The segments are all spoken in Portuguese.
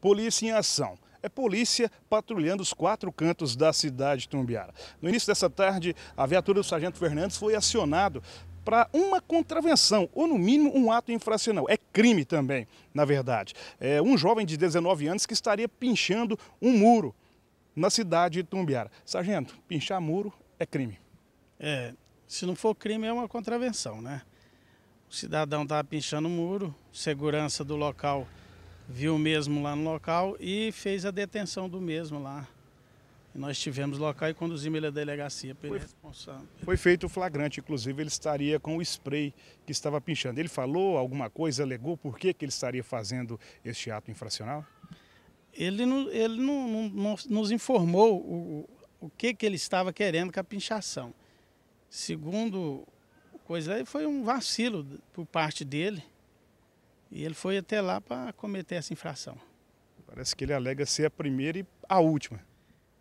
Polícia em Ação. É polícia patrulhando os quatro cantos da cidade de Tumbiara. No início dessa tarde, a viatura do Sargento Fernandes foi acionado para uma contravenção, ou no mínimo um ato infracional. É crime também, na verdade. É um jovem de 19 anos que estaria pinchando um muro na cidade de Tumbiara. Sargento, pinchar muro é crime. É, se não for crime é uma contravenção, né? O cidadão estava tá pinchando o muro, segurança do local viu mesmo lá no local e fez a detenção do mesmo lá. nós tivemos local e conduzimos ele à delegacia para foi, responsável. Foi feito o flagrante, inclusive ele estaria com o spray que estava pinchando. Ele falou alguma coisa, alegou por que, que ele estaria fazendo este ato infracional? Ele, não, ele não, não, não nos informou o, o que, que ele estava querendo com a pinchação. Segundo coisa, foi um vacilo por parte dele e ele foi até lá para cometer essa infração. Parece que ele alega ser a primeira e a última.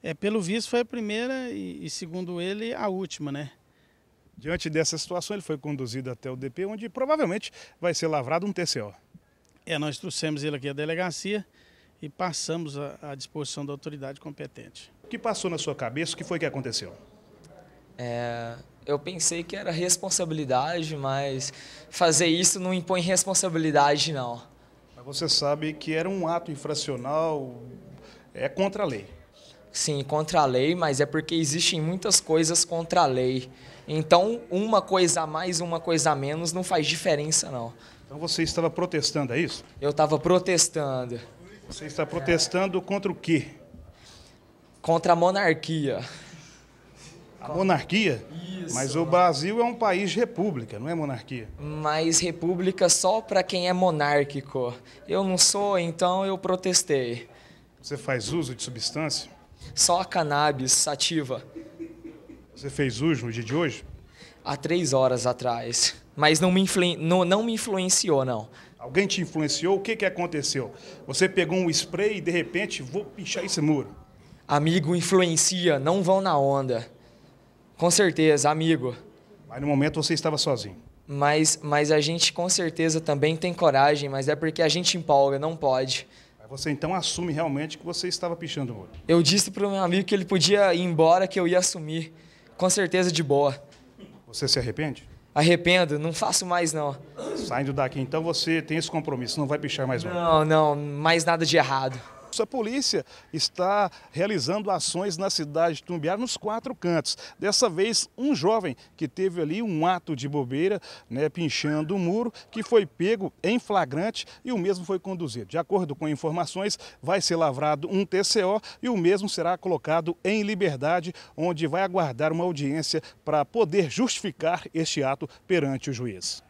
É, pelo visto foi a primeira e, e segundo ele, a última, né? Diante dessa situação, ele foi conduzido até o DP, onde provavelmente vai ser lavrado um TCO. É, nós trouxemos ele aqui à delegacia e passamos à disposição da autoridade competente. O que passou na sua cabeça? O que foi que aconteceu? É, eu pensei que era responsabilidade, mas fazer isso não impõe responsabilidade, não. Mas você sabe que era um ato infracional, é contra a lei. Sim, contra a lei, mas é porque existem muitas coisas contra a lei. Então, uma coisa a mais, uma coisa a menos não faz diferença, não. Então você estava protestando, é isso? Eu estava protestando. Você está protestando contra o quê? Contra a monarquia. A monarquia? Isso. Isso. Mas o Brasil é um país república, não é monarquia. Mas república só para quem é monárquico. Eu não sou, então eu protestei. Você faz uso de substância? Só a cannabis sativa. Você fez uso no dia de hoje? Há três horas atrás. Mas não me, não, não me influenciou, não. Alguém te influenciou? O que, que aconteceu? Você pegou um spray e de repente vou pichar esse muro. Amigo, influencia, não vão na onda. Com certeza, amigo. Mas no momento você estava sozinho. Mas, mas a gente com certeza também tem coragem, mas é porque a gente empolga, não pode. Você então assume realmente que você estava pichando o muro? Eu disse para o meu amigo que ele podia ir embora, que eu ia assumir. Com certeza de boa. Você se arrepende? Arrependo, não faço mais não. Saindo daqui então você tem esse compromisso, não vai pichar mais um? Não, não, mais nada de errado. A polícia está realizando ações na cidade de Tumbiar, nos quatro cantos. Dessa vez, um jovem que teve ali um ato de bobeira, né, pinchando o um muro, que foi pego em flagrante e o mesmo foi conduzido. De acordo com informações, vai ser lavrado um TCO e o mesmo será colocado em liberdade, onde vai aguardar uma audiência para poder justificar este ato perante o juiz.